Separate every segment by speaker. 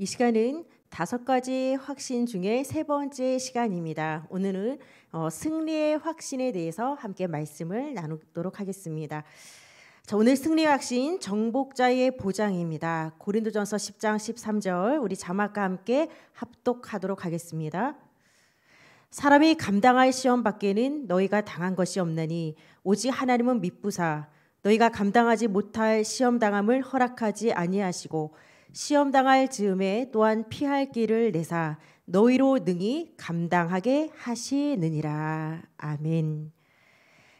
Speaker 1: 이 시간은 다섯 가지 확신 중에 세 번째 시간입니다. 오늘은 어, 승리의 확신에 대해서 함께 말씀을 나누도록 하겠습니다. 자, 오늘 승리의 확신 정복자의 보장입니다. 고린도전서 10장 13절 우리 자막과 함께 합독하도록 하겠습니다. 사람이 감당할 시험 밖에는 너희가 당한 것이 없나니 오직 하나님은 믿부사 너희가 감당하지 못할 시험 당함을 허락하지 아니하시고 시험당할 즈음에 또한 피할 길을 내사 너희로 능히 감당하게 하시느니라. 아멘.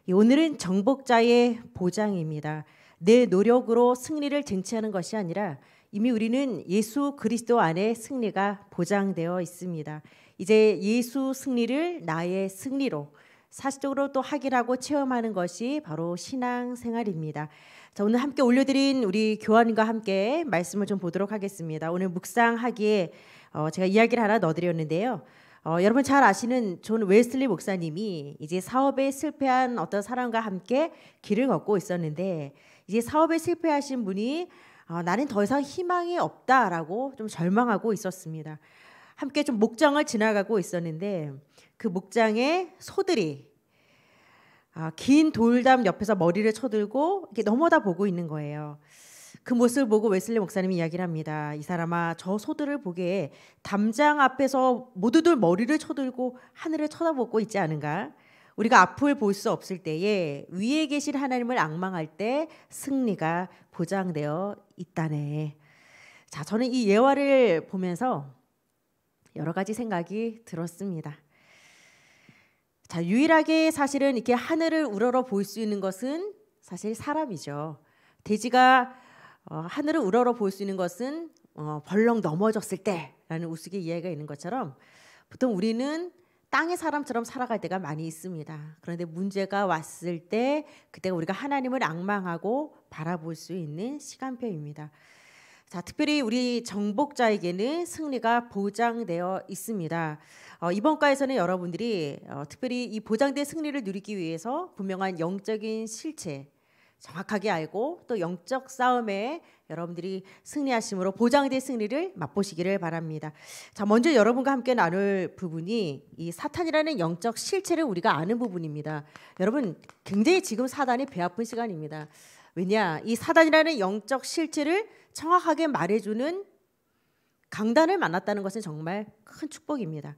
Speaker 1: 예, 오늘은 정복자의 보장입니다. 내 노력으로 승리를 쟁취하는 것이 아니라 이미 우리는 예수 그리스도 안에 승리가 보장되어 있습니다. 이제 예수 승리를 나의 승리로 사실적으로 또 확인하고 체험하는 것이 바로 신앙 생활입니다. 자, 오늘 함께 올려드린 우리 교환과 함께 말씀을 좀 보도록 하겠습니다. 오늘 묵상하기에 어, 제가 이야기를 하나 넣어드렸는데요. 어, 여러분 잘 아시는 존 웨슬리 목사님이 이제 사업에 실패한 어떤 사람과 함께 길을 걷고 있었는데 이제 사업에 실패하신 분이 어, 나는 더 이상 희망이 없다라고 좀 절망하고 있었습니다. 함께 좀 목장을 지나가고 있었는데 그 목장에 소들이 아, 긴 돌담 옆에서 머리를 쳐들고 이렇게 넘어다 보고 있는 거예요. 그 모습을 보고 웨슬리 목사님이 이야기를 합니다. 이 사람아 저 소들을 보게 담장 앞에서 모두들 머리를 쳐들고 하늘을 쳐다보고 있지 않은가? 우리가 앞을 볼 수 없을 때에 위에 계실 하나님을 악망할 때 승리가 보장되어 있다네. 자, 저는 이 예화를 보면서 여러 가지 생각이 들었습니다. 자, 유일하게 사실은 이렇게 하늘을 우러러 볼 수 있는 것은 사실 사람이죠. 돼지가 어, 하늘을 우러러 볼 수 있는 것은 어, 벌렁 넘어졌을 때라는 우스개이해가 있는 것처럼 보통 우리는 땅의 사람처럼 살아갈 때가 많이 있습니다. 그런데 문제가 왔을 때그때 우리가 하나님을 악망하고 바라볼 수 있는 시간표입니다. 자, 특별히 우리 정복자에게는 승리가 보장되어 있습니다. 어, 이번 과에서는 여러분들이 어, 특별히 이 보장된 승리를 누리기 위해서 분명한 영적인 실체 정확하게 알고 또 영적 싸움에 여러분들이 승리하심으로 보장된 승리를 맛보시기를 바랍니다. 자, 먼저 여러분과 함께 나눌 부분이 이 사탄이라는 영적 실체를 우리가 아는 부분입니다. 여러분 굉장히 지금 사단이 배 아픈 시간입니다. 왜냐? 이 사단이라는 영적 실체를 정확하게 말해주는 강단을 만났다는 것은 정말 큰 축복입니다.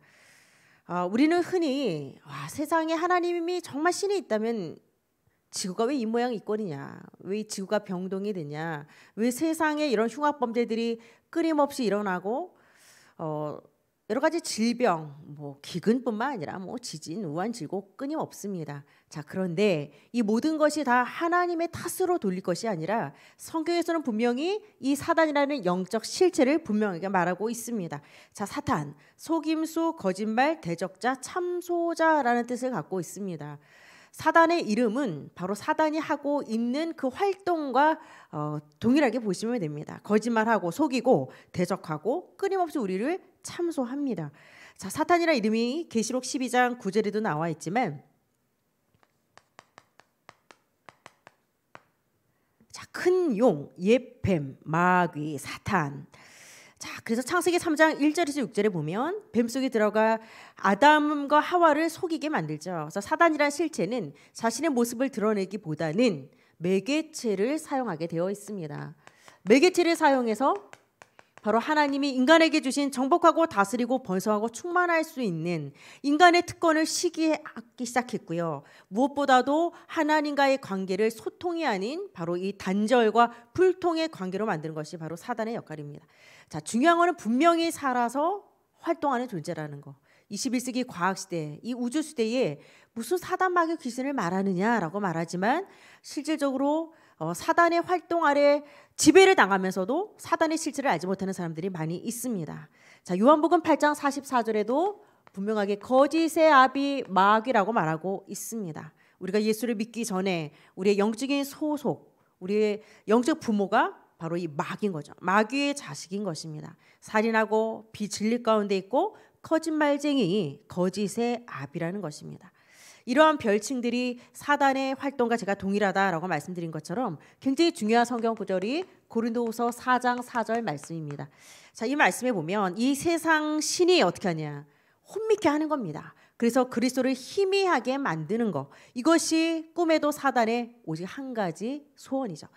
Speaker 1: 어, 우리는 흔히 와, 세상에 하나님이 정말 신이 있다면 지구가 왜 이 모양 이 꼴이냐? 왜 지구가 병동이 되냐? 왜 세상에 이런 흉악 범죄들이 끊임없이 일어나고 어, 여러 가지 질병, 뭐 기근뿐만 아니라 뭐 지진, 우한, 질곡 끊임없습니다. 자, 그런데 이 모든 것이 다 하나님의 탓으로 돌릴 것이 아니라 성경에서는 분명히 이 사단이라는 영적 실체를 분명하게 말하고 있습니다. 자, 사탄, 속임수, 거짓말, 대적자, 참소자라는 뜻을 갖고 있습니다. 사단의 이름은 바로 사단이 하고 있는 그 활동과 어, 동일하게 보시면 됩니다. 거짓말하고 속이고 대적하고 끊임없이 우리를 참소합니다. 자, 사탄이라 이름이 계시록 12장 9절에도 나와 있지만 자, 큰 용, 예뱀, 마귀, 사탄 자, 그래서 창세기 3장 1절에서 6절에 보면 뱀속에 들어가 아담과 하와를 속이게 만들죠. 그래서 사단이란 실체는 자신의 모습을 드러내기보다는 매개체를 사용하게 되어 있습니다. 매개체를 사용해서 바로 하나님이 인간에게 주신 정복하고 다스리고 번성하고 충만할 수 있는 인간의 특권을 시기하기 시작했고요. 무엇보다도 하나님과의 관계를 소통이 아닌 바로 이 단절과 불통의 관계로 만드는 것이 바로 사단의 역할입니다. 자, 중요한 거는 분명히 살아서 활동하는 존재라는 거. 21세기 과학 시대, 이 우주 시대에 무슨 사단 마귀 귀신을 말하느냐라고 말하지만 실질적으로 어, 사단의 활동 아래 지배를 당하면서도 사단의 실체를 알지 못하는 사람들이 많이 있습니다. 자, 요한복음 8장 44절에도 분명하게 거짓의 아비 마귀라고 말하고 있습니다. 우리가 예수를 믿기 전에 우리의 영적인 소속, 우리의 영적 부모가 바로 이 마귀인 거죠. 마귀의 자식인 것입니다. 살인하고 비진리 가운데 있고 거짓말쟁이 거짓의 압이라는 것입니다. 이러한 별칭들이 사단의 활동과 제가 동일하다라고 말씀드린 것처럼 굉장히 중요한 성경 구절이 고린도후서 4장 4절 말씀입니다. 자, 이 말씀에 보면 이 세상 신이 어떻게 하냐? 혼미케 하는 겁니다. 그래서 그리스도를 희미하게 만드는 것. 이것이 꿈에도 사단의 오직 한 가지 소원이죠.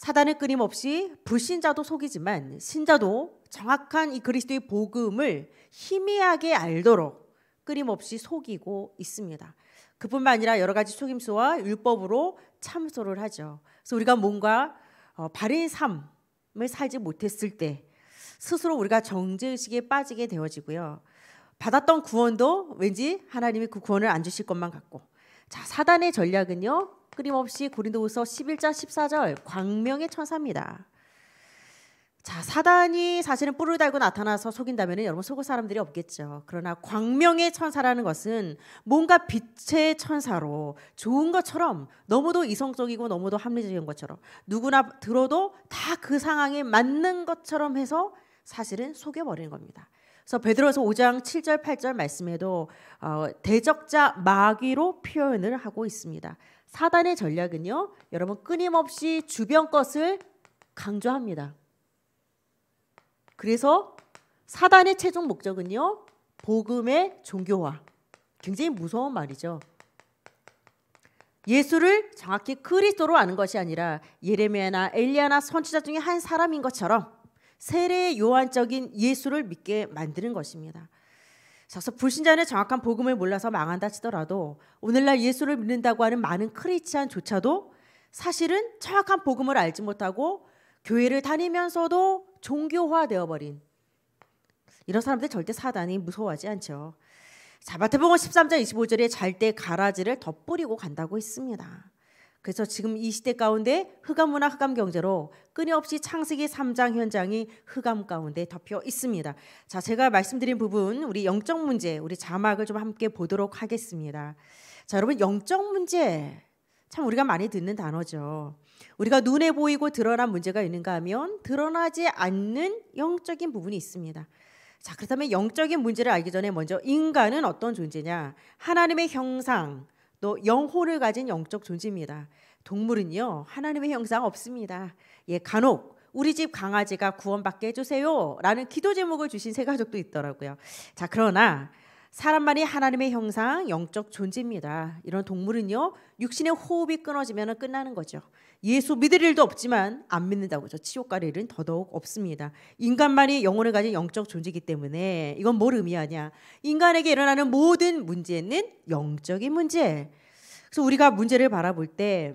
Speaker 1: 사단은 끊임없이 불신자도 속이지만 신자도 정확한 이 그리스도의 복음을 희미하게 알도록 끊임없이 속이고 있습니다. 그뿐만 아니라 여러 가지 속임수와 율법으로 참소를 하죠. 그래서 우리가 뭔가 어, 바른 삶을 살지 못했을 때 스스로 우리가 정죄의식에 빠지게 되어지고요. 받았던 구원도 왠지 하나님이 그 구원을 안 주실 것만 같고 자 사단의 전략은요 끊임없이 고린도후서 1 1자 14절 광명의 천사입니다. 자, 사단이 사실은 뿔을 달고 나타나서 속인다면 여러분 속을 사람들이 없겠죠. 그러나 광명의 천사라는 것은 뭔가 빛의 천사로 좋은 것처럼 너무도 이성적이고 너무도 합리적인 것처럼 누구나 들어도 다 그 상황에 맞는 것처럼 해서 사실은 속여버리는 겁니다. 그래서 베드로서 5장 7절 8절 말씀에도 어, 대적자 마귀로 표현을 하고 있습니다. 사단의 전략은요, 여러분 끊임없이 주변 것을 강조합니다. 그래서 사단의 최종 목적은요, 복음의 종교화. 굉장히 무서운 말이죠. 예수를 정확히 그리스도로 아는 것이 아니라 예레미야나 엘리야나 선지자 중에 한 사람인 것처럼 세례 요한적인 예수를 믿게 만드는 것입니다. 그래서 불신자는 정확한 복음을 몰라서 망한다 치더라도 오늘날 예수를 믿는다고 하는 많은 크리스찬조차도 사실은 정확한 복음을 알지 못하고 교회를 다니면서도 종교화되어 버린 이런 사람들 절대 사단이 무서워하지 않죠. 자, 마태복음 13장 25절에 잘 때 가라지를 덧뿌리고 간다고 했습니다. 그래서 지금 이 시대 가운데 흑암 문화, 흑암 경제로 끊임없이 창세기 3장 현장이 흑암 가운데 덮여 있습니다. 자, 제가 말씀드린 부분 우리 영적 문제, 우리 자막을 좀 함께 보도록 하겠습니다. 자, 여러분 영적 문제 참 우리가 많이 듣는 단어죠. 우리가 눈에 보이고 드러난 문제가 있는가 하면 드러나지 않는 영적인 부분이 있습니다. 자, 그렇다면 영적인 문제를 알기 전에 먼저 인간은 어떤 존재냐? 하나님의 형상 또 영혼을 가진 영적 존재입니다. 동물은요 하나님의 형상 없습니다. 예 간혹 우리 집 강아지가 구원받게 해주세요라는 기도 제목을 주신 세 가족도 있더라고요. 자 그러나 사람만이 하나님의 형상 영적 존재입니다. 이런 동물은요 육신의 호흡이 끊어지면 끝나는 거죠. 예수 믿을 일도 없지만 안 믿는다고 저 치욕갈 일은 더더욱 없습니다. 인간만이 영혼을 가진 영적 존재이기 때문에 이건 뭘 의미하냐? 인간에게 일어나는 모든 문제는 영적인 문제. 그래서 우리가 문제를 바라볼 때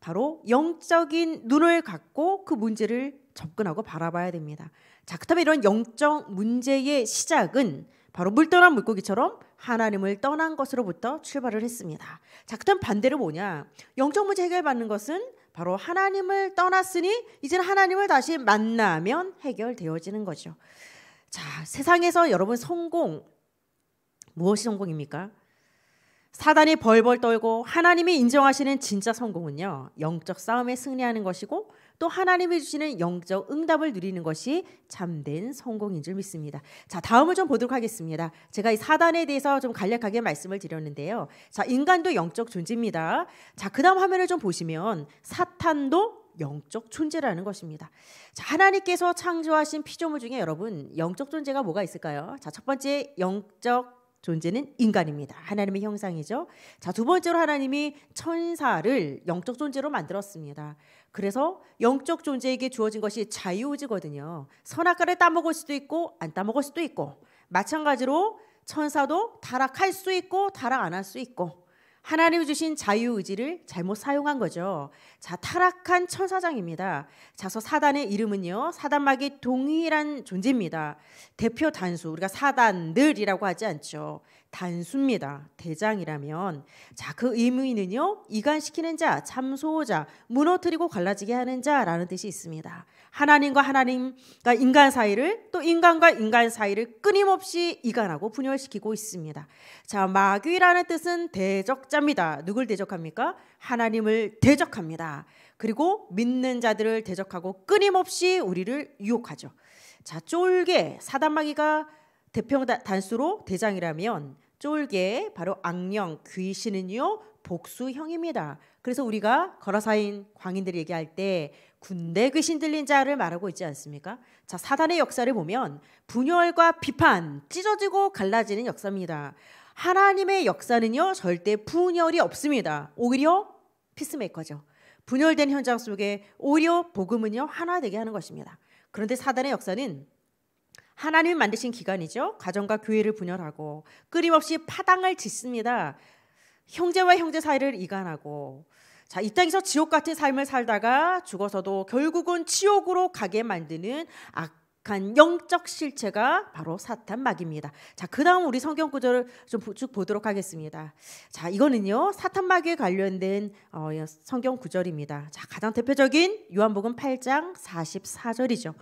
Speaker 1: 바로 영적인 눈을 갖고 그 문제를 접근하고 바라봐야 됩니다. 자, 그렇다면 이런 영적 문제의 시작은 바로 물 떠난 물고기처럼 하나님을 떠난 것으로부터 출발을 했습니다. 자, 그다면 반대로 뭐냐? 영적 문제 해결받는 것은 바로 하나님을 떠났으니 이제는 하나님을 다시 만나면 해결되어지는 거죠. 자, 세상에서 여러분 성공 무엇이 성공입니까? 사단이 벌벌 떨고 하나님이 인정하시는 진짜 성공은요. 영적 싸움에 승리하는 것이고 또 하나님이 주시는 영적 응답을 누리는 것이 참된 성공인 줄 믿습니다. 자, 다음을 좀 보도록 하겠습니다. 제가 이 사단에 대해서 좀 간략하게 말씀을 드렸는데요. 자, 인간도 영적 존재입니다. 자, 그다음 화면을 좀 보시면 사탄도 영적 존재라는 것입니다. 자, 하나님께서 창조하신 피조물 중에 여러분 영적 존재가 뭐가 있을까요? 자, 첫 번째 영적 존재는 인간입니다. 하나님의 형상이죠. 자, 두 번째로 하나님이 천사를 영적 존재로 만들었습니다. 그래서 영적 존재에게 주어진 것이 자유의지거든요. 선악과를 따먹을 수도 있고 안 따먹을 수도 있고 마찬가지로 천사도 타락할 수 있고 타락 안 할 수 있고 하나님이 주신 자유 의지를 잘못 사용한 거죠. 자, 타락한 천사장입니다. 자서 사단의 이름은요. 사단마귀 동일한 존재입니다. 대표 단수 우리가 사단들이라고 하지 않죠. 단수입니다. 대장이라면 자, 그 의미는요. 이간시키는 자, 참소자, 무너뜨리고 갈라지게 하는 자라는 뜻이 있습니다. 하나님과 하나님, 그 인간 사이를 또 인간과 인간 사이를 끊임없이 이간하고 분열시키고 있습니다. 자, 마귀라는 뜻은 대적자입니다. 누굴 대적합니까? 하나님을 대적합니다. 그리고 믿는 자들을 대적하고 끊임없이 우리를 유혹하죠. 자, 쫄개 사단마귀가 대평 단수로 대장이라면 쫄개 바로 악령 귀신은요 복수형입니다. 그래서 우리가 걸어사인 광인들이 얘기할 때 군대 귀신 그 들린 자를 말하고 있지 않습니까? 자, 사단의 역사를 보면 분열과 비판, 찢어지고 갈라지는 역사입니다. 하나님의 역사는요, 절대 분열이 없습니다. 오히려 피스메이커죠. 분열된 현장 속에 오히려 복음은요, 하나 되게 하는 것입니다. 그런데 사단의 역사는 하나님 만드신 기관이죠. 가정과 교회를 분열하고 끊임없이 파당을 짓습니다. 형제와 형제 사이를 이간하고 자, 이 땅에서 지옥 같은 삶을 살다가 죽어서도 결국은 지옥으로 가게 만드는 악한 영적 실체가 바로 사탄 마귀입니다. 자, 그다음 우리 성경 구절을 좀 쭉 보도록 하겠습니다. 자, 이거는요. 사탄 마귀에 관련된 어, 성경 구절입니다. 자, 가장 대표적인 요한복음 8장 44절이죠.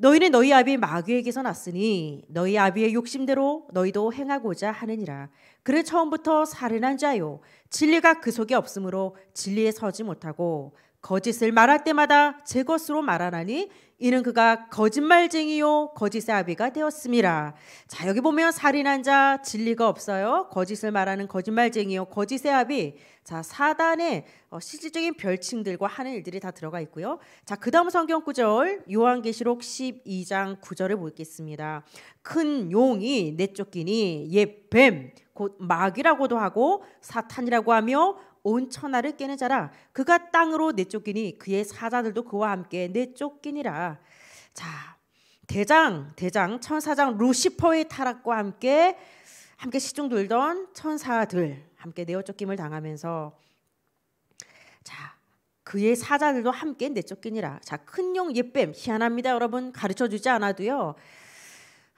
Speaker 1: 너희는 너희 아비 마귀에게서 났으니 너희 아비의 욕심대로 너희도 행하고자 하느니라. 그를 처음부터 살인한 자요 진리가 그 속에 없으므로 진리에 서지 못하고 거짓을 말할 때마다 제 것으로 말하나니 이는 그가 거짓말쟁이요 거짓의 아비가 되었습니다. 자 여기 보면 살인한 자 진리가 없어요. 거짓을 말하는 거짓말쟁이요 거짓의 아비. 자 사단의 어, 실질적인 별칭들과 하는 일들이 다 들어가 있고요. 자 그다음 성경 구절 요한계시록 12장 9절을 보겠습니다. 큰 용이 내쫓기니 옛뱀 곧 마귀라고도 하고 사탄이라고 하며 온 천하를 깨는 자라 그가 땅으로 내쫓기니 그의 사자들도 그와 함께 내쫓기니라. 자, 대장, 대장, 천사장 루시퍼의 타락과 함께 함께 시중 돌던 천사들 함께 내어쫓김을 당하면서 자, 그의 사자들도 함께 내쫓기니라. 자, 큰 용 예뱀 희한합니다, 여러분. 가르쳐 주지 않아도요.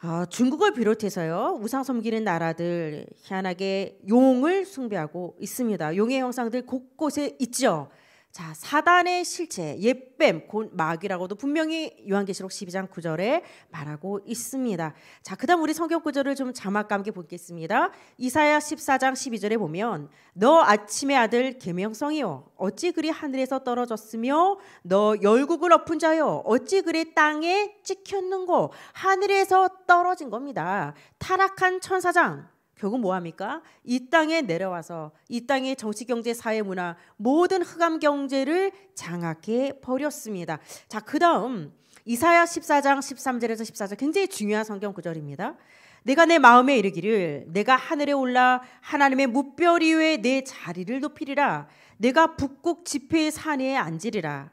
Speaker 1: 어, 중국을 비롯해서요 우상 섬기는 나라들 희한하게 용을 숭배하고 있습니다. 용의 형상들 곳곳에 있죠. 자, 사단의 실체, 예뱀, 곧 마귀라고도 분명히 요한계시록 12장 9절에 말하고 있습니다. 자, 그다음 우리 성경 구절을 좀 자막과 함께 보겠습니다. 이사야 14장 12절에 보면 너 아침의 아들 계명성이요 어찌 그리 하늘에서 떨어졌으며 너 열국을 엎은 자요 어찌 그리 땅에 찍혔는고 하늘에서 떨어진 겁니다. 타락한 천사장 결국 뭐합니까? 이 땅에 내려와서 이 땅의 정치, 경제, 사회, 문화 모든 흑암 경제를 장악해 버렸습니다. 자, 그 다음 이사야 14장 13절에서 14절 굉장히 중요한 성경 구절입니다. 내가 내 마음에 이르기를 내가 하늘에 올라 하나님의 무별 이외내 자리를 높이리라 내가 북극 지폐의 산에 앉으리라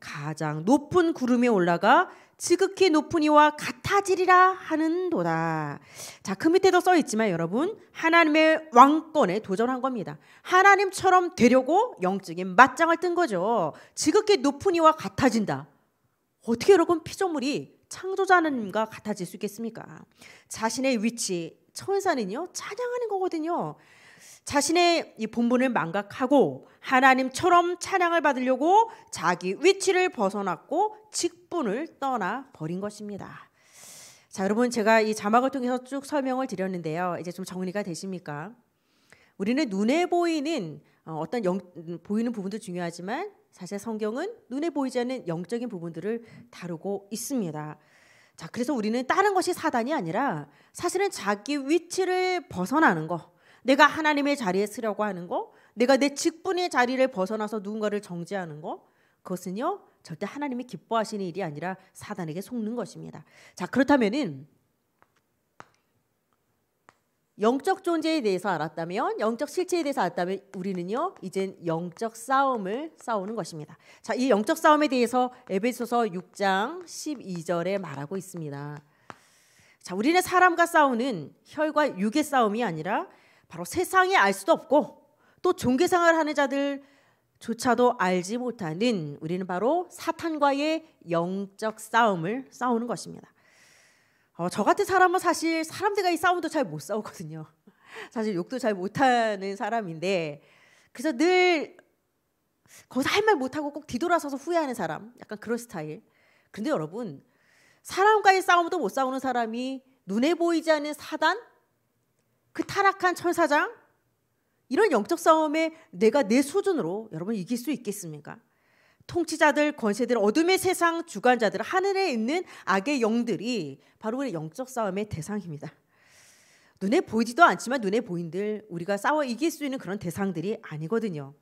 Speaker 1: 가장 높은 구름에 올라가 지극히 높은 이와 같아지리라 하는도다. 자, 그 밑에도 써 있지만 여러분, 하나님의 왕권에 도전한 겁니다. 하나님처럼 되려고 영적인 맞짱을 뜬 거죠. 지극히 높은 이와 같아진다. 어떻게 여러분 피조물이 창조자 하나님과 같아질 수 있겠습니까? 자신의 위치, 천사는요, 찬양하는 거거든요. 자신의 이 본분을 망각하고 하나님처럼 찬양을 받으려고 자기 위치를 벗어났고 직분을 떠나 버린 것입니다. 자, 여러분 제가 이 자막을 통해서 쭉 설명을 드렸는데요. 이제 좀 정리가 되십니까? 우리는 눈에 보이는 어, 어떤 영, 보이는 부분도 중요하지만 사실 성경은 눈에 보이지 않는 영적인 부분들을 다루고 있습니다. 자, 그래서 우리는 다른 것이 사단이 아니라 사실은 자기 위치를 벗어나는 것 내가 하나님의 자리에 서려고 하는 거, 내가 내 직분의 자리를 벗어나서 누군가를 정죄하는 거, 그것은요 절대 하나님이 기뻐하시는 일이 아니라 사단에게 속는 것입니다. 자 그렇다면은 영적 존재에 대해서 알았다면 영적 실체에 대해서 알았다면 우리는요 이젠 영적 싸움을 싸우는 것입니다. 자 이 영적 싸움에 대해서 에베소서 6장 12절에 말하고 있습니다. 자 우리는 사람과 싸우는 혈과 육의 싸움이 아니라 바로 세상에 알 수도 없고 또 종교생활 하는 자들조차도 알지 못하는 우리는 바로 사탄과의 영적 싸움을 싸우는 것입니다. 어, 저 같은 사람은 사실 사람들과의 싸움도 잘 못 싸우거든요. 사실 욕도 잘 못하는 사람인데 그래서 늘 거기서 할 말 못하고 꼭 뒤돌아서서 후회하는 사람 약간 그런 스타일. 근데 여러분 사람과의 싸움도 못 싸우는 사람이 눈에 보이지 않는 사단 그 타락한 천사장 이런 영적 싸움에 내가 내 수준으로 여러분 이길 수 있겠습니까? 통치자들, 권세들, 어둠의 세상 주관자들, 하늘에 있는 악의 영들이 바로 우리 영적 싸움의 대상입니다. 눈에 보이지도 않지만 눈에 보인들 우리가 싸워 이길 수 있는 그런 대상들이 아니거든요.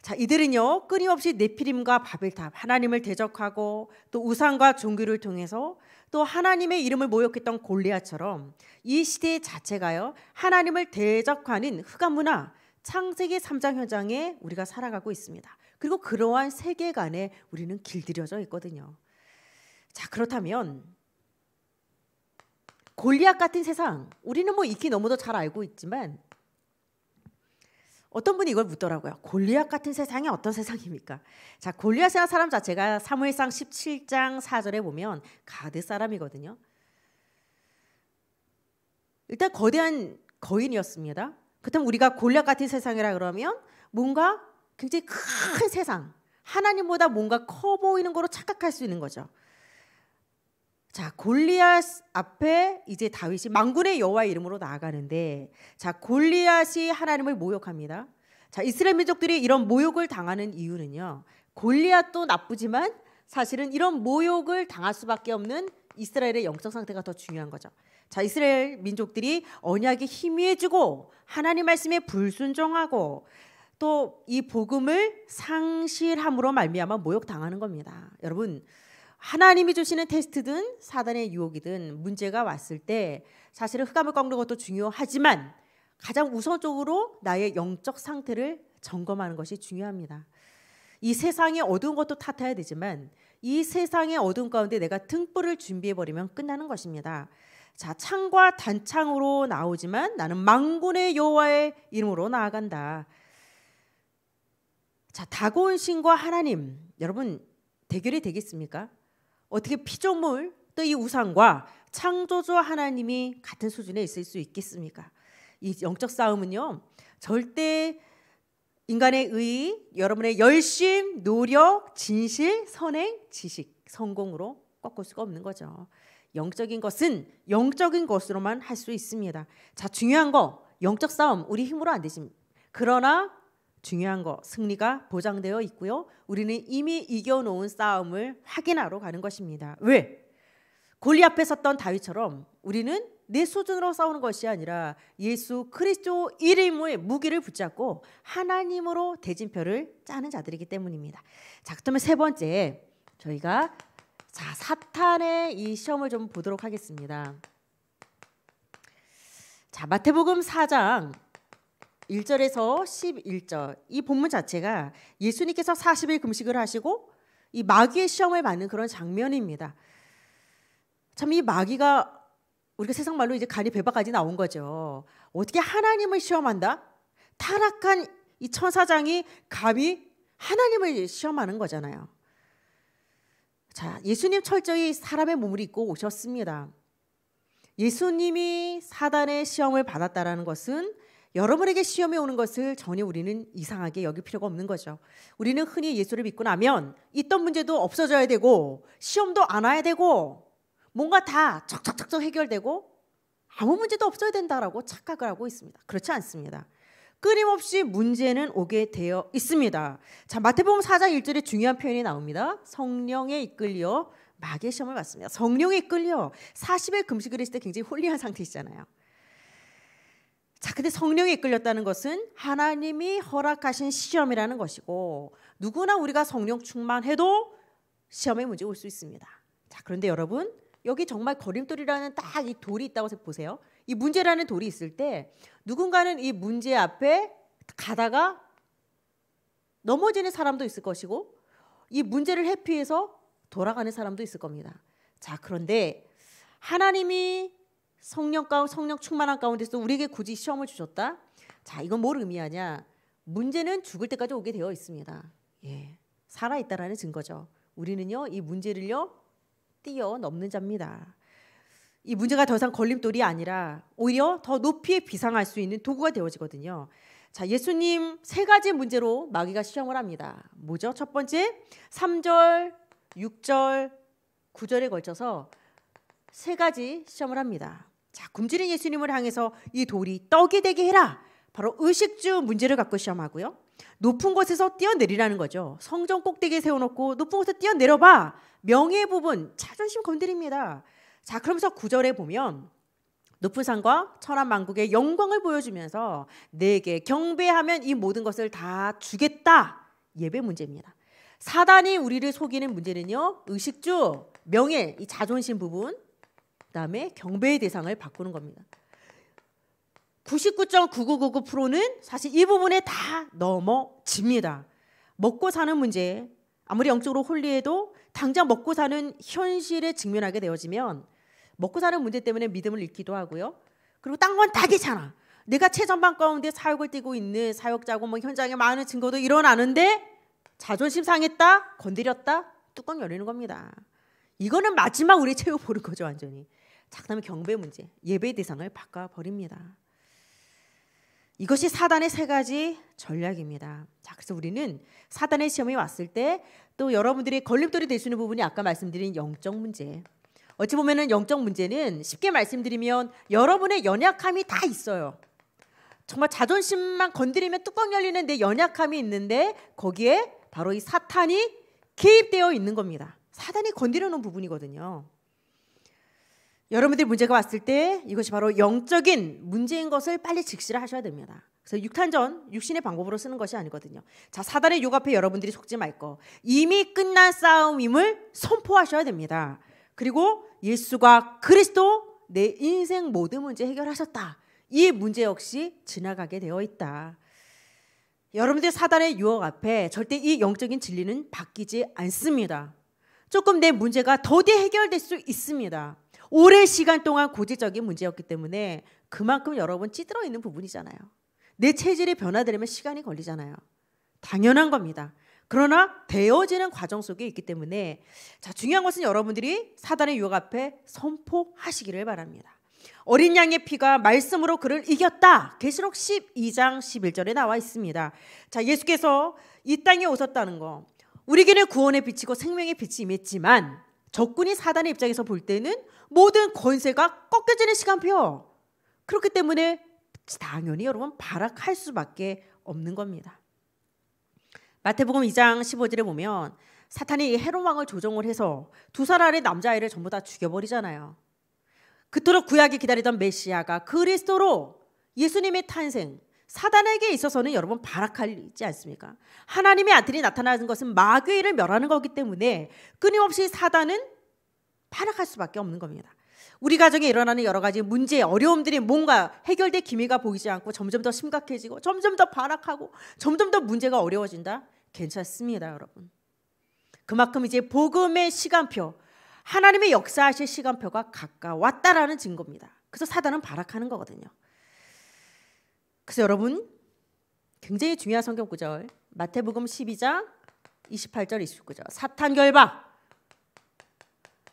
Speaker 1: 자, 이들은요 끊임없이 네피림과 바벨탑 하나님을 대적하고 또 우상과 종교를 통해서 또 하나님의 이름을 모욕했던 골리앗처럼 이 시대 자체가요 하나님을 대적하는 흑암 문화 창세기 3장 현장에 우리가 살아가고 있습니다. 그리고 그러한 세계관에 우리는 길들여져 있거든요. 자 그렇다면 골리앗 같은 세상 우리는 뭐 익히 너무도 잘 알고 있지만 어떤 분이 이걸 묻더라고요. 골리앗 같은 세상이 어떤 세상입니까? 자, 골리앗이라는 사람 자체가 사무엘상 17장 4절에 보면 가드 사람이거든요. 일단 거대한 거인이었습니다. 그렇다면 우리가 골리앗 같은 세상이라 그러면 뭔가 굉장히 큰 세상, 하나님보다 뭔가 커 보이는 거로 착각할 수 있는 거죠. 자 골리앗 앞에 이제 다윗이 망군의 여호와 의 이름으로 나아가는데 자 골리앗이 하나님을 모욕합니다. 자 이스라엘 민족들이 이런 모욕을 당하는 이유는요. 골리앗도 나쁘지만 사실은 이런 모욕을 당할 수밖에 없는 이스라엘의 영적 상태가 더 중요한 거죠. 자 이스라엘 민족들이 언약에 희미해지고 하나님 말씀에 불순종하고 또 이 복음을 상실함으로 말미암아 모욕 당하는 겁니다. 여러분 하나님이 주시는 테스트든 사단의 유혹이든 문제가 왔을 때 사실은 흑암을 꺾는 것도 중요하지만 가장 우선적으로 나의 영적 상태를 점검하는 것이 중요합니다. 이 세상의 어두운 것도 탓해야 되지만 이 세상의 어둠 가운데 내가 등불을 준비해 버리면 끝나는 것입니다. 자, 창과 단창으로 나오지만 나는 망군의 여호와의 이름으로 나아간다. 자, 다고온 신과 하나님 여러분 대결이 되겠습니까? 어떻게 피조물 또 이 우상과 창조주 하나님이 같은 수준에 있을 수 있겠습니까? 이 영적 싸움은요 절대 인간의 의, 여러분의 열심, 노력, 진실, 선행, 지식, 성공으로 꺾을 수가 없는 거죠. 영적인 것은 영적인 것으로만 할 수 있습니다. 자, 중요한 거 영적 싸움 우리 힘으로 안 되지. 그러나 중요한 거 승리가 보장되어 있고요. 우리는 이미 이겨놓은 싸움을 확인하러 가는 것입니다. 왜? 골리 앞에 섰던 다윗처럼 우리는 내 수준으로 싸우는 것이 아니라 예수 그리스도 이름의 무기를 붙잡고 하나님으로 대진표를 짜는 자들이기 때문입니다. 자, 그러면 세 번째 저희가 자 사탄의 이 시험을 좀 보도록 하겠습니다. 자 마태복음 4장 1절에서 11절 이 본문 자체가 예수님께서 40일 금식을 하시고 이 마귀의 시험을 받는 그런 장면입니다. 참 이 마귀가 우리가 세상 말로 이제 간이 배바까지 나온 거죠. 어떻게 하나님을 시험한다? 타락한 이 천사장이 감히 하나님을 시험하는 거잖아요. 자, 예수님 철저히 사람의 몸을 입고 오셨습니다. 예수님이 사단의 시험을 받았다라는 것은 여러분에게 시험이 오는 것을 전혀 우리는 이상하게 여길 필요가 없는 거죠. 우리는 흔히 예수를 믿고 나면 있던 문제도 없어져야 되고 시험도 안 와야 되고 뭔가 다 척척척척 해결되고 아무 문제도 없어야 된다라고 착각을 하고 있습니다. 그렇지 않습니다. 끊임없이 문제는 오게 되어 있습니다. 자, 마태복음 4장 1절에 중요한 표현이 나옵니다. 성령에 이끌려 마귀의 시험을 받습니다. 성령에 이끌려 40일 금식을 했을 때 굉장히 홀리한 상태이잖아요. 자, 근데 성령에 이끌렸다는 것은 하나님이 허락하신 시험이라는 것이고 누구나 우리가 성령 충만해도 시험의 문제 올 수 있습니다. 자, 그런데 여러분 여기 정말 거림돌이라는딱 이 돌이 있다고 보세요. 이 문제라는 돌이 있을 때 누군가는 이 문제 앞에 가다가 넘어지는 사람도 있을 것이고 이 문제를 회피해서 돌아가는 사람도 있을 겁니다. 자, 그런데 하나님이 성령 가운 성령 충만한 가운데서 우리에게 굳이 시험을 주셨다. 자, 이건 뭘 의미하냐? 문제는 죽을 때까지 오게 되어 있습니다. 예. 살아 있다라는 증거죠. 우리는요, 이 문제를요 뛰어넘는 자입니다. 이 문제가 더 이상 걸림돌이 아니라 오히려 더 높이 비상할 수 있는 도구가 되어지거든요. 자, 예수님 세 가지 문제로 마귀가 시험을 합니다. 뭐죠? 첫 번째, 3절, 6절, 9절에 걸쳐서 세 가지 시험을 합니다. 자, 굶주린 예수님을 향해서 이 돌이 떡이 되게 해라. 바로 의식주 문제를 갖고 시험하고요. 높은 곳에서 뛰어내리라는 거죠. 성전 꼭대기에 세워놓고 높은 곳에 뛰어내려봐. 명예 부분 자존심 건드립니다. 자 그러면서 구절에 보면 높은 산과 천한 만국의 영광을 보여주면서 내게 경배하면 이 모든 것을 다 주겠다. 예배 문제입니다. 사단이 우리를 속이는 문제는요. 의식주, 명예, 이 자존심 부분 그 다음에 경배의 대상을 바꾸는 겁니다. 99.9999%는 사실 이 부분에 다 넘어집니다. 먹고 사는 문제, 아무리 영적으로 홀리해도 당장 먹고 사는 현실에 직면하게 되어지면 먹고 사는 문제 때문에 믿음을 잃기도 하고요. 그리고 딴 건 다 괜찮아. 내가 최전방 가운데 사역을 뛰고 있는 사역자고 뭐 현장에 많은 증거도 일어나는데 자존심 상했다, 건드렸다, 뚜껑 열리는 겁니다. 이거는 마지막 우리 채워 보는 거죠 완전히. 자, 그다음에 경배 문제, 예배 대상을 바꿔 버립니다. 이것이 사단의 세 가지 전략입니다. 자, 그래서 우리는 사단의 시험이 왔을 때 또 여러분들이 걸림돌이 될 수 있는 부분이 아까 말씀드린 영적 문제. 어찌 보면은 영적 문제는 쉽게 말씀드리면 여러분의 연약함이 다 있어요. 정말 자존심만 건드리면 뚜껑 열리는 내 연약함이 있는데 거기에 바로 이 사탄이 개입되어 있는 겁니다. 사단이 건드려 놓은 부분이거든요. 여러분들이 문제가 왔을 때 이것이 바로 영적인 문제인 것을 빨리 직시를 하셔야 됩니다. 그래서 육탄전 육신의 방법으로 쓰는 것이 아니거든요. 자 사단의 욕 앞에 여러분들이 속지 말고 이미 끝난 싸움임을 선포하셔야 됩니다. 그리고 예수가 그리스도 내 인생 모든 문제 해결하셨다. 이 문제 역시 지나가게 되어 있다. 여러분들 사단의 유혹 앞에 절대 이 영적인 진리는 바뀌지 않습니다. 조금 내 문제가 더디 해결될 수 있습니다. 오랜 시간 동안 고지적인 문제였기 때문에 그만큼 여러분 찌들어 있는 부분이잖아요. 내 체질이 변화되려면 시간이 걸리잖아요. 당연한 겁니다. 그러나 되어지는 과정 속에 있기 때문에 자 중요한 것은 여러분들이 사단의 유혹 앞에 선포하시기를 바랍니다. 어린 양의 피가 말씀으로 그를 이겼다. 계시록 12장 11절에 나와 있습니다. 자 예수께서 이 땅에 오셨다는 거 우리에게는 구원의 빛이고 생명의 빛이 임했지만 적군이 사단의 입장에서 볼 때는 모든 권세가 꺾여지는 시간표. 그렇기 때문에 당연히 여러분 발악할 수밖에 없는 겁니다. 마태복음 2장 15절에 보면 사탄이 헤롯 왕을 조종을 해서 두살 아래 남자아이를 전부 다 죽여버리잖아요. 그토록 구약이 기다리던 메시아가 그리스도로 예수님의 탄생, 사단에게 있어서는 여러분 발악있지 않습니까? 하나님의 아들이 나타나는 것은 마귀를 멸하는 거기 때문에 끊임없이 사단은 발악할 수밖에 없는 겁니다. 우리 가정에 일어나는 여러 가지 문제, 어려움들이 뭔가 해결될 기미가 보이지 않고 점점 더 심각해지고 점점 더 발악하고 점점 더 문제가 어려워진다. 괜찮습니다, 여러분. 그만큼 이제 복음의 시간표, 하나님의 역사하실 시간표가 가까웠다라는 증거입니다. 그래서 사단은 발악하는 거거든요. 그래서 여러분 굉장히 중요한 성경 구절 마태복음 12장 28절 29절 사탄 결박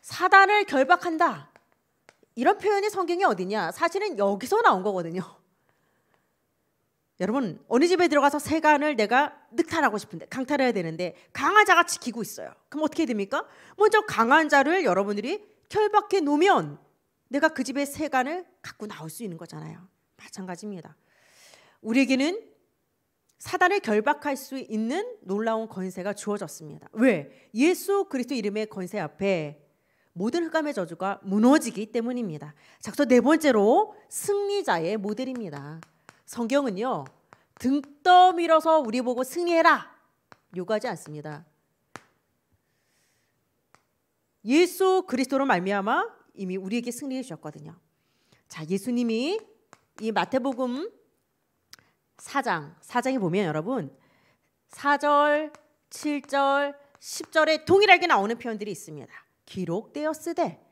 Speaker 1: 사단을 결박한다 이런 표현이 성경이 어디냐 사실은 여기서 나온 거거든요 여러분 어느 집에 들어가서 세간을 내가 늑탈하고 싶은데 강탈해야 되는데 강한 자가 지키고 있어요 그럼 어떻게 됩니까? 먼저 강한 자를 여러분들이 결박해 놓으면 내가 그 집의 세간을 갖고 나올 수 있는 거잖아요 마찬가지입니다 우리에게는 사단을 결박할 수 있는 놀라운 권세가 주어졌습니다. 왜? 예수 그리스도 이름의 권세 앞에 모든 흑암의 저주가 무너지기 때문입니다. 작서 네 번째로 승리자의 모델입니다. 성경은요. 등 떠밀어서 우리 보고 승리해라. 요구하지 않습니다. 예수 그리스도로 말미암아 이미 우리에게 승리해 주셨거든요. 자, 예수님이 이 마태복음 사장 4장에 보면 여러분 4절, 7절, 10절에 동일하게 나오는 표현들이 있습니다. 기록되었으되.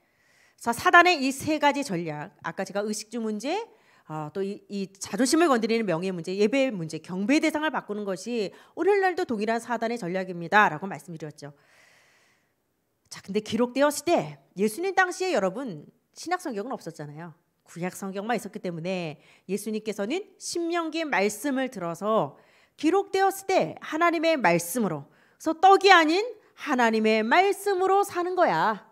Speaker 1: 자, 사단의 이 세 가지 전략, 아까 제가 의식주 문제, 어, 또이 이 자존심을 건드리는 명예 문제, 예배 문제, 경배 대상을 바꾸는 것이 오늘날도 동일한 사단의 전략입니다라고 말씀드렸죠. 자, 근데 기록되었을 때 예수님 당시에 여러분 신약 성경은 없었잖아요. 구약 성경만 있었기 때문에 예수님께서는 신명기 말씀을 들어서 기록되었을 때 하나님의 말씀으로 그래서 떡이 아닌 하나님의 말씀으로 사는 거야.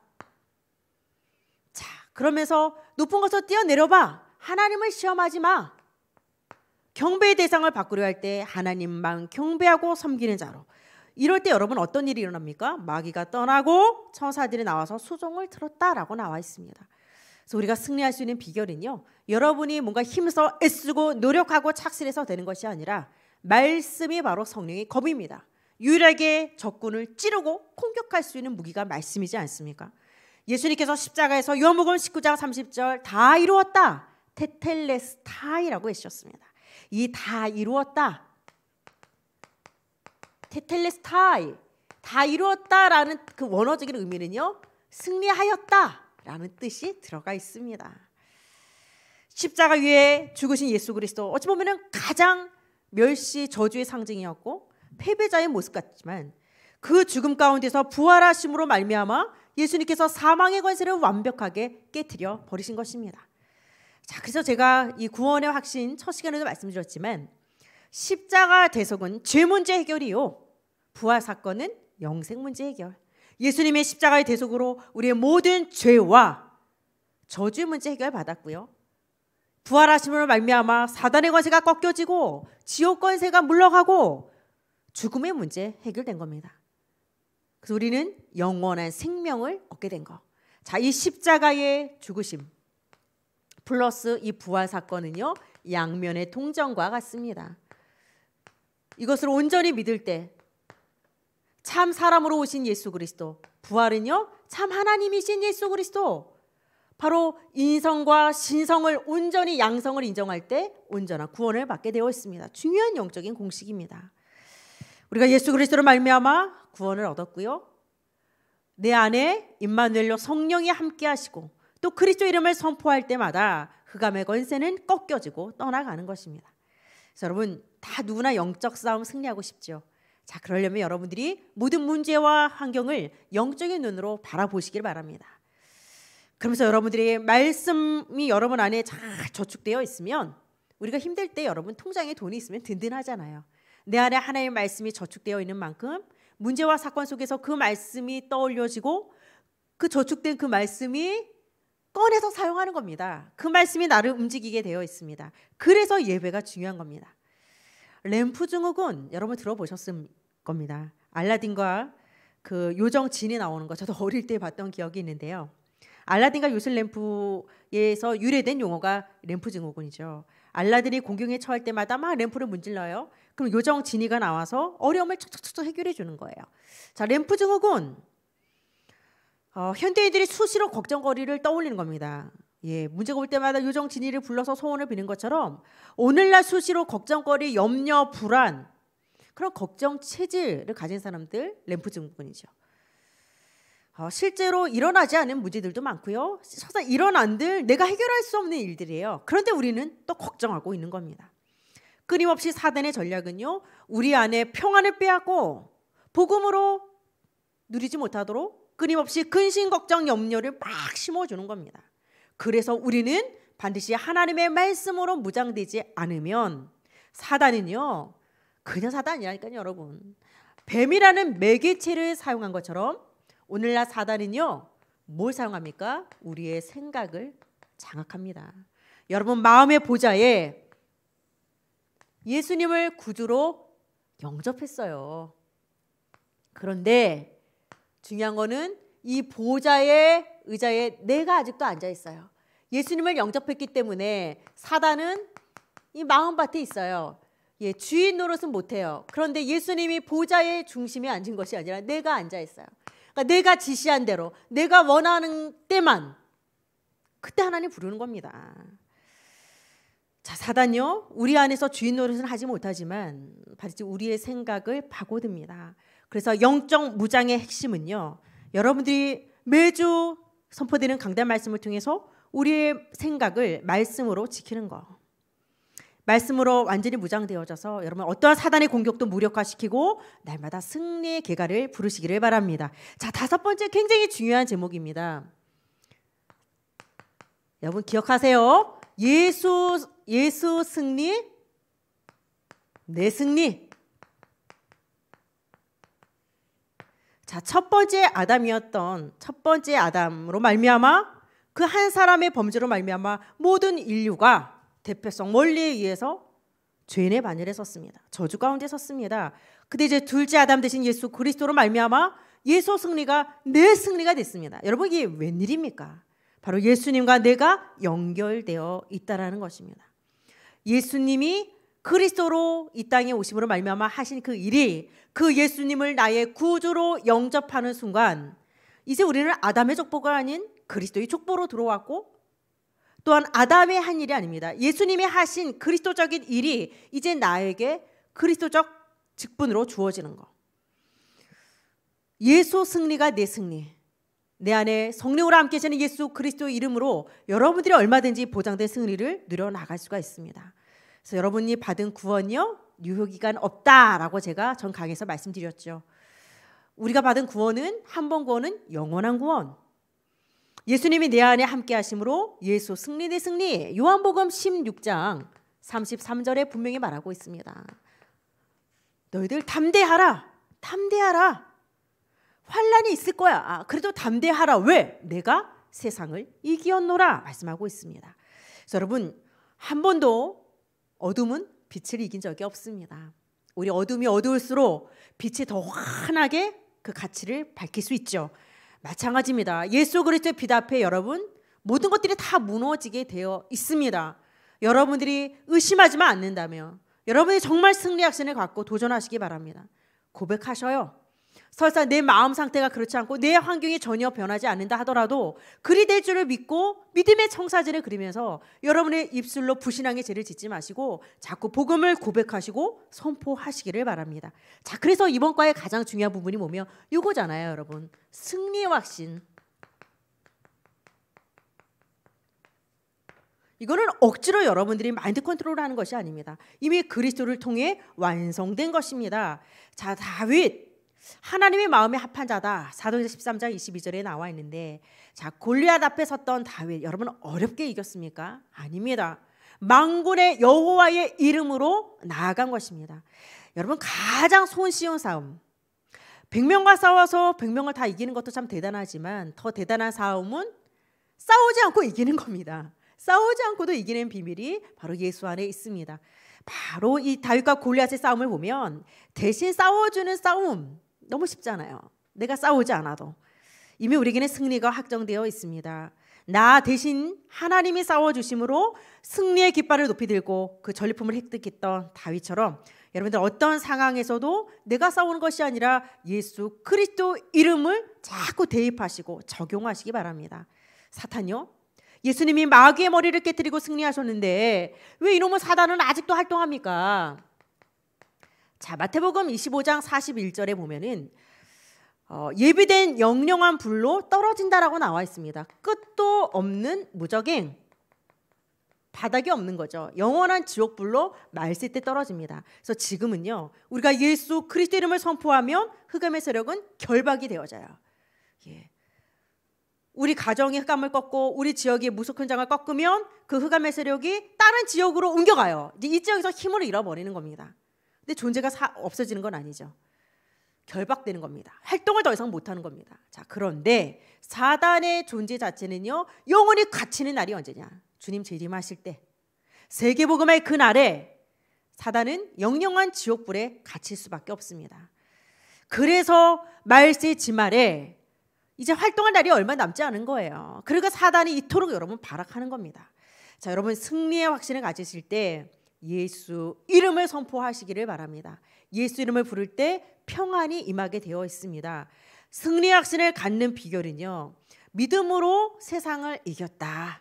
Speaker 1: 자, 그러면서 높은 곳에서 뛰어내려봐. 하나님을 시험하지 마. 경배의 대상을 바꾸려 할 때 하나님만 경배하고 섬기는 자로. 이럴 때 여러분 어떤 일이 일어납니까? 마귀가 떠나고 천사들이 나와서 수종을 들었다라고 나와 있습니다. 그래서 우리가 승리할 수 있는 비결은요. 여러분이 뭔가 힘써 애쓰고 노력하고 착실해서 되는 것이 아니라 말씀이 바로 성령의 검입니다. 유일하게 적군을 찌르고 공격할 수 있는 무기가 말씀이지 않습니까? 예수님께서 십자가에서 요한복음 19장 30절 다 이루었다. 테텔레스타이라고 외셨습니다이 다 이루었다. 테텔레스타이 다 이루었다라는 그 원어적인 의미는요. 승리하였다. 라는 뜻이 들어가 있습니다. 십자가 위에 죽으신 예수 그리스도 어찌 보면 가장 멸시 저주의 상징이었고 패배자의 모습 같지만 그 죽음 가운데서 부활하심으로 말미암아 예수님께서 사망의 권세를 완벽하게 깨뜨려 버리신 것입니다. 자, 그래서 제가 이 구원의 확신 첫 시간에도 말씀드렸지만 십자가 대속은 죄 문제 해결이요 부활 사건은 영생 문제 해결. 예수님의 십자가의 대속으로 우리의 모든 죄와 저주 의 문제 해결받았고요. 부활하심으로 말미암아 사단의 권세가 꺾여지고 지옥 권세가 물러가고 죽음의 문제 해결된 겁니다. 그래서 우리는 영원한 생명을 얻게 된 거. 자, 이 십자가의 죽으심 플러스 이 부활 사건은요 양면의 통전과 같습니다. 이것을 온전히 믿을 때참 사람으로 오신 예수 그리스도, 부활은요, 참 하나님이신 예수 그리스도. 바로 인성과 신성을 온전히 양성을 인정할 때 온전한 구원을 받게 되어 있습니다. 중요한 영적인 공식입니다. 우리가 예수 그리스도로 말미암아 구원을 얻었고요. 내 안에 임마누엘로 성령이 함께 하시고 또 그리스도 이름을 선포할 때마다 흑암의 권세는 꺾여지고 떠나가는 것입니다. 여러분 다 누구나 영적 싸움 승리하고 싶죠. 자, 그러려면 여러분들이 모든 문제와 환경을 영적인 눈으로 바라보시길 바랍니다. 그러면서 여러분들이 말씀이 여러분 안에 잘 저축되어 있으면 우리가 힘들 때 여러분 통장에 돈이 있으면 든든하잖아요. 내 안에 하나님의 말씀이 저축되어 있는 만큼 문제와 사건 속에서 그 말씀이 떠올려지고 그 저축된 그 말씀이 꺼내서 사용하는 겁니다. 그 말씀이 나를 움직이게 되어 있습니다. 그래서 예배가 중요한 겁니다. 램프 증후군 여러분 들어보셨음 겁니다. 알라딘과 그 요정 진이 나오는 거 저도 어릴 때 봤던 기억이 있는데요. 알라딘과 요술 램프에서 유래된 용어가 램프 증후군이죠. 알라딘이 공경에 처할 때마다 막 램프를 문질러요. 그럼 요정 진이가 나와서 어려움을 척척척 해결해 주는 거예요. 자, 램프 증후군. 어, 현대인들이 수시로 걱정거리를 떠올리는 겁니다. 예, 문제가 올 때마다 요정 진이를 불러서 소원을 비는 것처럼 오늘날 수시로 걱정거리, 염려, 불안, 그런 걱정 체질을 가진 사람들 램프 증후군이죠. 어, 실제로 일어나지 않은 문제들도 많고요. 서서 일어난들 내가 해결할 수 없는 일들이에요. 그런데 우리는 또 걱정하고 있는 겁니다. 끊임없이 사단의 전략은요. 우리 안에 평안을 빼앗고 복음으로 누리지 못하도록 끊임없이 근심, 걱정, 염려를 막 심어주는 겁니다. 그래서 우리는 반드시 하나님의 말씀으로 무장되지 않으면 사단은요. 그냥 사단이라니까요, 여러분. 뱀이라는 매개체를 사용한 것처럼 오늘날 사단은요, 뭘 사용합니까? 우리의 생각을 장악합니다. 여러분 마음의 보좌에 예수님을 구주로 영접했어요. 그런데 중요한 거는 이 보좌의 의자에 내가 아직도 앉아 있어요. 예수님을 영접했기 때문에 사단은 이 마음밭에 있어요. 예, 주인 노릇은 못해요. 그런데 예수님이 보좌의 중심에 앉은 것이 아니라 내가 앉아 있어요. 그러니까 내가 지시한 대로, 내가 원하는 때만 그때 하나님 부르는 겁니다. 자, 사단요. 우리 안에서 주인 노릇은 하지 못하지만 바리지 우리의 생각을 파고듭니다. 그래서 영적 무장의 핵심은요. 여러분들이 매주 선포되는 강단 말씀을 통해서 우리의 생각을 말씀으로 지키는 거. 말씀으로 완전히 무장되어져서 여러분 어떠한 사단의 공격도 무력화시키고 날마다 승리의 계가를 부르시기를 바랍니다. 자, 다섯 번째 굉장히 중요한 제목입니다. 여러분 기억하세요. 예수 예수 승리 내 승리. 자, 첫 번째 아담이었던 첫 번째 아담으로 말미암아 그 한 사람의 범죄로 말미암아 모든 인류가 대표성 원리에 의해서 죄인의 반열에 섰습니다. 저주 가운데 섰습니다. 근데 이제 둘째 아담 대신 예수 그리스도로 말미암아 예수 승리가 내 승리가 됐습니다. 여러분 이게 웬일입니까? 바로 예수님과 내가 연결되어 있다라는 것입니다. 예수님이 그리스도로 이 땅에 오심으로 말미암아 하신 그 일이 그 예수님을 나의 구주로 영접하는 순간 이제 우리는 아담의 족보가 아닌 그리스도의 족보로 들어왔고 또한 아담의 한 일이 아닙니다. 예수님이 하신 그리스도적인 일이 이제 나에게 그리스도적 직분으로 주어지는 것. 예수 승리가 내 승리. 내 안에 성령으로 함께 하시는 예수 그리스도 이름으로 여러분들이 얼마든지 보장된 승리를 늘려나갈 수가 있습니다. 그래서 여러분이 받은 구원요 이 유효기간 없다라고 제가 전 강에서 말씀드렸죠. 우리가 받은 구원은 한 번 구원은 영원한 구원. 예수님이 내 안에 함께 하심으로 예수 승리 대 승리 요한복음 16장 33절에 분명히 말하고 있습니다. 너희들 담대하라. 담대하라. 환란이 있을 거야. 아, 그래도 담대하라. 왜? 내가 세상을 이기었노라 말씀하고 있습니다. 여러분 한 번도 어둠은 빛을 이긴 적이 없습니다. 우리 어둠이 어두울수록 빛이 더 환하게 그 가치를 밝힐 수 있죠. 마찬가지입니다. 예수 그리스도의 빛 앞에 여러분 모든 것들이 다 무너지게 되어 있습니다. 여러분들이 의심하지만 않는다면 여러분이 정말 승리 확신을 갖고 도전하시기 바랍니다. 고백하셔요. 설사 내 마음 상태가 그렇지 않고 내 환경이 전혀 변하지 않는다 하더라도 그리 될 줄을 믿고 믿음의 청사진을 그리면서 여러분의 입술로 부신앙의 죄를 짓지 마시고 자꾸 복음을 고백하시고 선포하시기를 바랍니다. 자, 그래서 이번 과의 가장 중요한 부분이 뭐며 이거잖아요, 여러분. 승리 확신. 이거는 억지로 여러분들이 마인드 컨트롤을 하는 것이 아닙니다. 이미 그리스도를 통해 완성된 것입니다. 자, 다윗 하나님의 마음에 합한 자다. 사도행전 13장 22절에 나와 있는데 자, 골리앗 앞에 섰던 다윗 여러분 어렵게 이겼습니까? 아닙니다. 망군의 여호와의 이름으로 나아간 것입니다. 여러분 가장 손쉬운 싸움. 100명과 싸워서 100명을 다 이기는 것도 참 대단하지만 더 대단한 싸움은 싸우지 않고 이기는 겁니다. 싸우지 않고도 이기는 비밀이 바로 예수 안에 있습니다. 바로 이 다윗과 골리앗의 싸움을 보면 대신 싸워주는 싸움, 너무 쉽잖아요. 내가 싸우지 않아도. 이미 우리에게는 승리가 확정되어 있습니다. 나 대신 하나님이 싸워주심으로 승리의 깃발을 높이 들고 그 전리품을 획득했던 다윗처럼 여러분들 어떤 상황에서도 내가 싸우는 것이 아니라 예수 그리스도 이름을 자꾸 대입하시고 적용하시기 바랍니다. 사탄요? 예수님이 마귀의 머리를 깨뜨리고 승리하셨는데 왜 이놈의 사단은 아직도 활동합니까? 자, 마태복음 25장 41절에 보면은 어, 예비된 영령한 불로 떨어진다라고 나와 있습니다. 끝도 없는 무적행. 바닥이 없는 거죠. 영원한 지옥 불로 말세 때 떨어집니다. 그래서 지금은요. 우리가 예수 그리스도 이름을 선포하면 흑암의 세력은 결박이 되어져요. 예. 우리 가정이 흑암을 꺾고 우리 지역의 무속 현장을 꺾으면 그 흑암의 세력이 다른 지역으로 옮겨가요. 이 지역에서 힘을 잃어버리는 겁니다. 근데 존재가 사, 없어지는 건 아니죠. 결박되는 겁니다. 활동을 더 이상 못하는 겁니다. 자, 그런데 사단의 존재 자체는요, 영원히 갇히는 날이 언제냐? 주님 재림하실 때. 세계복음의 그 날에 사단은 영영한 지옥불에 갇힐 수밖에 없습니다. 그래서 말세 지말에 이제 활동할 날이 얼마 남지 않은 거예요. 그러니까 사단이 이토록 여러분 발악하는 겁니다. 자, 여러분 승리의 확신을 가지실 때 예수 이름을 선포하시기를 바랍니다. 예수 이름을 부를 때 평안이 임하게 되어 있습니다. 승리 확신을 갖는 비결은요. 믿음으로 세상을 이겼다.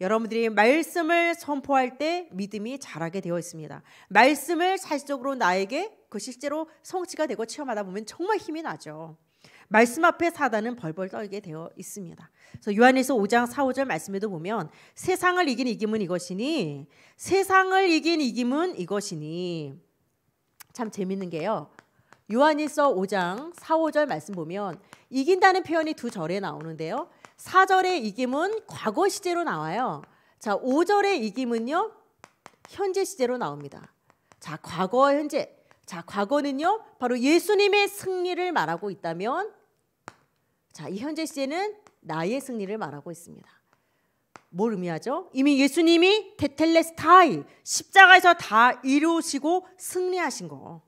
Speaker 1: 여러분들이 말씀을 선포할 때 믿음이 자라게 되어 있습니다. 말씀을 사실적으로 나에게 그 실제로 성취가 되고 체험하다 보면 정말 힘이 나죠. 말씀 앞에 사단은 벌벌 떨게 되어 있습니다. 그래서 요한일서 5장 4, 5절 말씀에도 보면 세상을 이긴 이김은 이것이니 세상을 이긴 이김은 이것이니 참 재밌는 게요. 요한일서 5장 4, 5절 말씀 보면 이긴다는 표현이 두 절에 나오는데요. 4절의 이김은 과거 시제로 나와요. 자, 5절의 이김은요. 현재 시제로 나옵니다. 자, 과거 현재. 자, 과거는요. 바로 예수님의 승리를 말하고 있다면 자, 이 현재 시제는 나의 승리를 말하고 있습니다. 뭘 의미하죠? 이미 예수님이 테텔레스타이 십자가에서 다 이루시고 승리하신 거.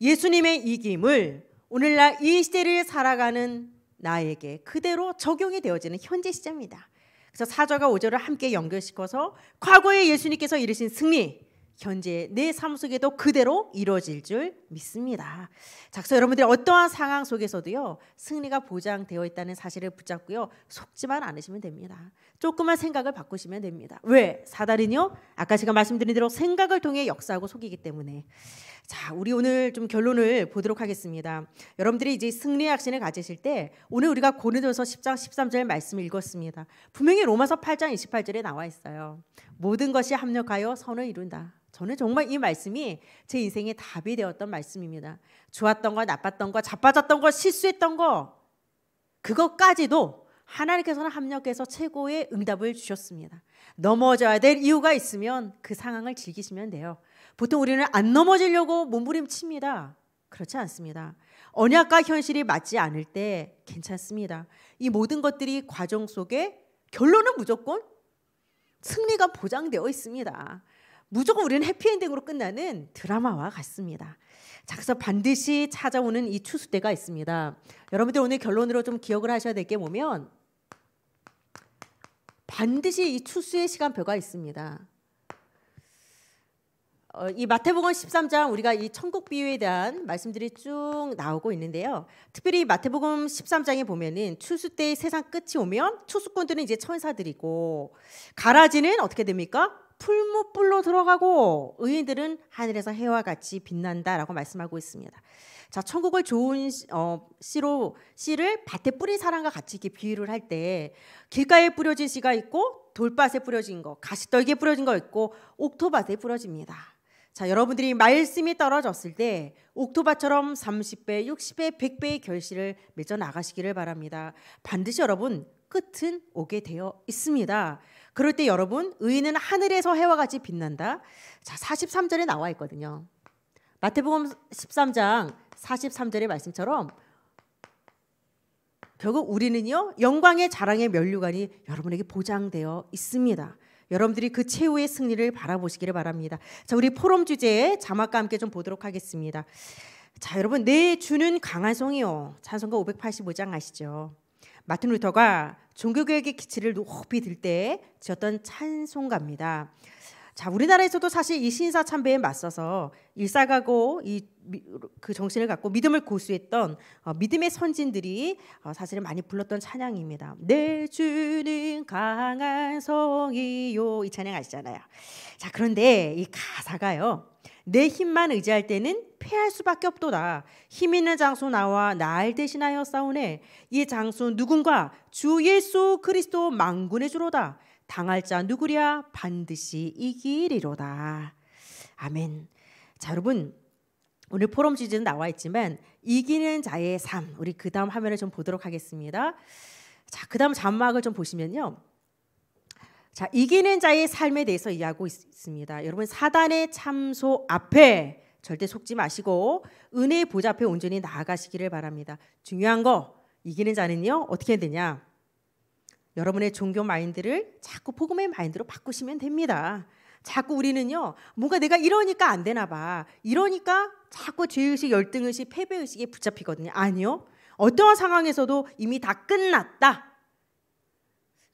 Speaker 1: 예수님의 이김을 오늘날 이 시대를 살아가는 나에게 그대로 적용이 되어지는 현재 시제입니다. 그래서 사절과 오절을 함께 연결시켜서 과거에 예수님께서 이루신 승리, 현재 내 삶 속에도 그대로 이루어질 줄 믿습니다. 작서 여러분들이 어떠한 상황 속에서도요 승리가 보장되어 있다는 사실을 붙잡고요 속지만 않으시면 됩니다. 조금만 생각을 바꾸시면 됩니다. 왜 사단은요 아까 제가 말씀드린 대로 생각을 통해 역사하고 속이기 때문에 자, 우리 오늘 좀 결론을 보도록 하겠습니다. 여러분들이 이제 승리의 확신을 가지실 때 오늘 우리가 고린도서 10장 13절 말씀 읽었습니다. 분명히 로마서 8장 28절에 나와 있어요. 모든 것이 합력하여 선을 이룬다. 저는 정말 이 말씀이 제 인생의 답이 되었던 말씀입니다. 좋았던 거, 나빴던 거, 자빠졌던 거, 실수했던 거 그것까지도 하나님께서는 합력해서 최고의 응답을 주셨습니다. 넘어져야 될 이유가 있으면 그 상황을 즐기시면 돼요. 보통 우리는 안 넘어지려고 몸부림칩니다. 그렇지 않습니다. 언약과 현실이 맞지 않을 때 괜찮습니다. 이 모든 것들이 과정 속에 결론은 무조건 승리가 보장되어 있습니다. 무조건 우리는 해피엔딩으로 끝나는 드라마와 같습니다. 작서 반드시 찾아오는 이추수때가 있습니다. 여러분들 오늘 결론으로 좀 기억을 하셔야 될게보면 반드시 이 추수의 시간표가 있습니다. 어, 이 마태복음 13장 우리가 이 천국 비유에 대한 말씀들이 쭉 나오고 있는데요. 특별히 마태복음 13장에 보면은 추수 때의 세상 끝이 오면 추수꾼들은 이제 천사들이고 가라지는 어떻게 됩니까? 풀무불로 들어가고 의인들은 하늘에서 해와 같이 빛난다라고 말씀하고 있습니다. 자 천국을 좋은 어, 씨로 씨를 밭에 뿌린 사람과 같이 이렇게 비유를 할 때 길가에 뿌려진 씨가 있고 돌밭에 뿌려진 거, 가시떨기에 뿌려진 거 있고 옥토밭에 뿌려집니다. 자, 여러분들이 말씀이 떨어졌을 때옥토밭처럼 30배, 60배, 100배의 결실을 맺어 나가시기를 바랍니다. 반드시 여러분 끝은 오게 되어 있습니다. 그럴 때 여러분 의인은 하늘에서 해와 같이 빛난다. 자, 43절에 나와 있거든요. 마태복음 13장 43절의 말씀처럼 결국 우리는요 영광의 자랑의 면류관이 여러분에게 보장되어 있습니다. 여러분들이 그 최후의 승리를 바라보시기를 바랍니다. 자, 우리 포럼 주제에 자막과 함께 좀 보도록 하겠습니다. 자, 여러분 내 주는 강한 성이요 찬송가 585장 아시죠? 마틴 루터가 종교개혁의 기치를 높이 들 때 지었던 찬송가입니다. 자, 우리나라에서도 사실 이 신사 참배에 맞서서 일사가고 이그 정신을 갖고 믿음을 고수했던 어, 믿음의 선진들이 어, 사실은 많이 불렀던 찬양입니다. 내 주는 강한 성이요 이 찬양 아시잖아요. 자 그런데 이 가사가요. 내 힘만 의지할 때는 패할 수밖에 없도다. 힘 있는 장수 나와 날 대신하여 싸우네. 이 장수 누군가 주 예수 그리스도 망군의 주로다. 당할 자 누구랴 반드시 이기리로다. 아멘. 자 여러분 오늘 포럼 지지는 나와 있지만 이기는 자의 삶 우리 그 다음 화면을 좀 보도록 하겠습니다. 자, 그 다음 잔막을 좀 보시면요. 자, 이기는 자의 삶에 대해서 이야기하고 있습니다. 여러분 사단의 참소 앞에 절대 속지 마시고 은혜의 보좌 앞에 온전히 나아가시기를 바랍니다. 중요한 거 이기는 자는요 어떻게 해야 되냐? 여러분의 종교 마인드를 자꾸 복음의 마인드로 바꾸시면 됩니다. 자꾸 우리는요, 뭔가 내가 이러니까 안 되나 봐. 이러니까 자꾸 죄의식, 열등의식, 패배의식에 붙잡히거든요. 아니요. 어떠한 상황에서도 이미 다 끝났다.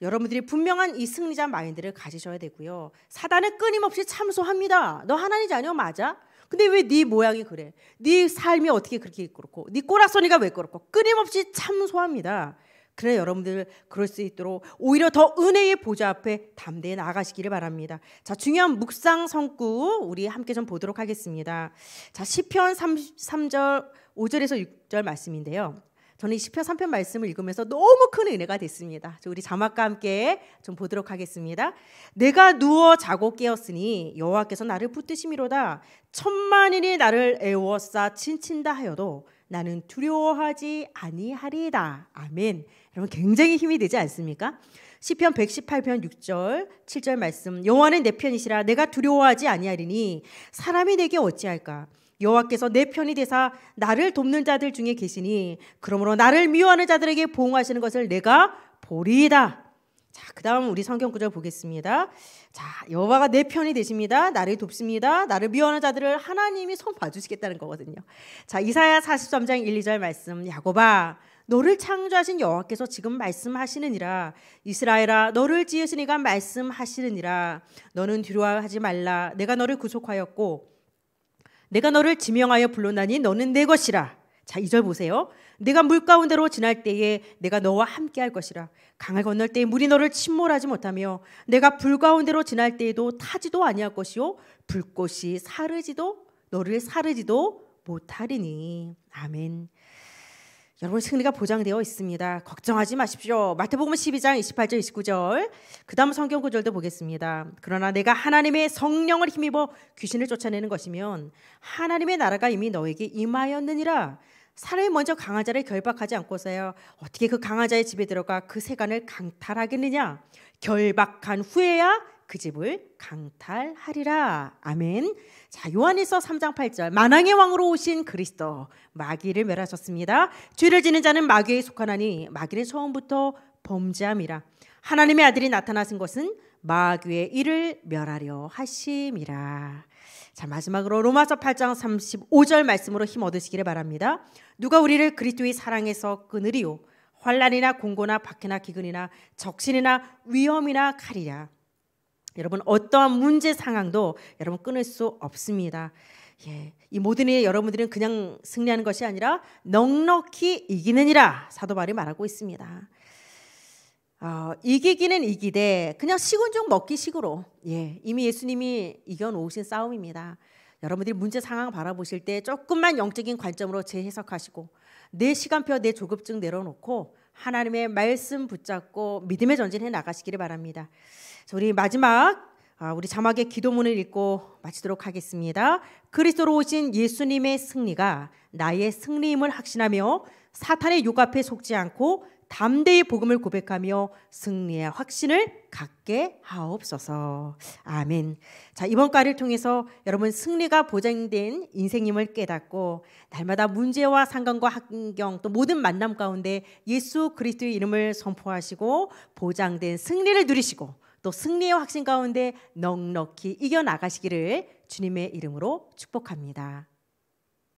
Speaker 1: 여러분들이 분명한 이 승리자 마인드를 가지셔야 되고요. 사단은 끊임없이 참소합니다. 너 하나님 자녀 맞아? 근데 왜 네 모양이 그래? 네 삶이 어떻게 그렇게 그렇고? 네꼬라서니가왜 그렇고? 끊임없이 참소합니다. 그래 여러분들 그럴 수 있도록 오히려 더 은혜의 보좌 앞에 담대히 나아가시기를 바랍니다. 자, 중요한 묵상 성구 우리 함께 좀 보도록 하겠습니다. 자, 시편 33절 5절에서 6절 말씀인데요. 저는 이 시편 3편 말씀을 읽으면서 너무 큰 은혜가 됐습니다. 우리 자막과 함께 좀 보도록 하겠습니다. 내가 누워 자고 깨었으니 여호와께서 나를 붙드심이로다. 천만인이 나를 애워싸 친친다 하여도 나는 두려워하지 아니하리다. 아멘. 여러분 굉장히 힘이 되지 않습니까? 시편 118편 6절 7절 말씀 여호와는 내 편이시라 내가 두려워하지 아니하리니 사람이 내게 어찌할까 여호와께서 내 편이 되사 나를 돕는 자들 중에 계시니 그러므로 나를 미워하는 자들에게 보응하시는 것을 내가 보리이다. 자, 그다음 우리 성경 구절 보겠습니다. 자, 여호와가 내 편이 되십니다. 나를 돕습니다. 나를 미워하는 자들을 하나님이 손 봐주시겠다는 거거든요. 자, 이사야 43장 1, 2절 말씀 야고바 너를 창조하신 여호와께서 지금 말씀하시느니라 이스라엘아 너를 지으시니가 말씀하시느니라 너는 두려워하지 말라 내가 너를 구속하였고 내가 너를 지명하여 불러나니 너는 내 것이라 자, 이절 보세요. 내가 물 가운데로 지날 때에 내가 너와 함께 할 것이라. 강을 건널 때에 물이 너를 침몰하지 못하며 내가 불 가운데로 지날 때에도 타지도 아니할 것이요 불꽃이 사르지도 너를 사르지도 못하리니. 아멘. 여러분 승리가 보장되어 있습니다. 걱정하지 마십시오. 마태복음 12장 28절 29절 그 다음 성경 구절도 보겠습니다. 그러나 내가 하나님의 성령을 힘입어 귀신을 쫓아내는 것이면 하나님의 나라가 이미 너에게 임하였느니라. 사람이 먼저 강한 자를 결박하지 않고서야 어떻게 그 강한 자의 집에 들어가 그 세간을 강탈하겠느냐. 결박한 후에야 그 집을 강탈하리라. 아멘. 자, 요한일서 3장 8절. 만왕의 왕으로 오신 그리스도 마귀를 멸하셨습니다. 죄를 지는 자는 마귀에 속하나니 마귀는 처음부터 범죄함이라. 하나님의 아들이 나타나신 것은 마귀의 일을 멸하려 하심이라. 자, 마지막으로 로마서 8장 35절 말씀으로 힘 얻으시기를 바랍니다. 누가 우리를 그리스도의 사랑에서 끊으리요 환란이나 공고나 박해나 기근이나 적신이나 위험이나 칼이라 여러분 어떠한 문제 상황도 여러분 끊을 수 없습니다. 예, 이 모든 일 여러분들은 그냥 승리하는 것이 아니라 넉넉히 이기는이라 사도 바울 말하고 있습니다. 어, 이기기는 이기되 그냥 식은 죽 먹기 식으로 예, 이미 예수님이 이겨놓으신 싸움입니다. 여러분들이 문제 상황 바라보실 때 조금만 영적인 관점으로 재해석하시고 내 시간표 내 조급증 내려놓고 하나님의 말씀 붙잡고 믿음의 전진해 나가시기를 바랍니다. 우리 마지막 아, 우리 자막의 기도문을 읽고 마치도록 하겠습니다. 그리스도로 오신 예수님의 승리가 나의 승리임을 확신하며 사탄의 욕 앞에 속지 않고 담대히 복음을 고백하며 승리의 확신을 갖게 하옵소서. 아멘. 자, 이번 과를 통해서 여러분 승리가 보장된 인생임을 깨닫고 날마다 문제와 상관과 환경 또 모든 만남 가운데 예수 그리스도의 이름을 선포하시고 보장된 승리를 누리시고 또 승리의 확신 가운데 넉넉히 이겨나가시기를 주님의 이름으로 축복합니다.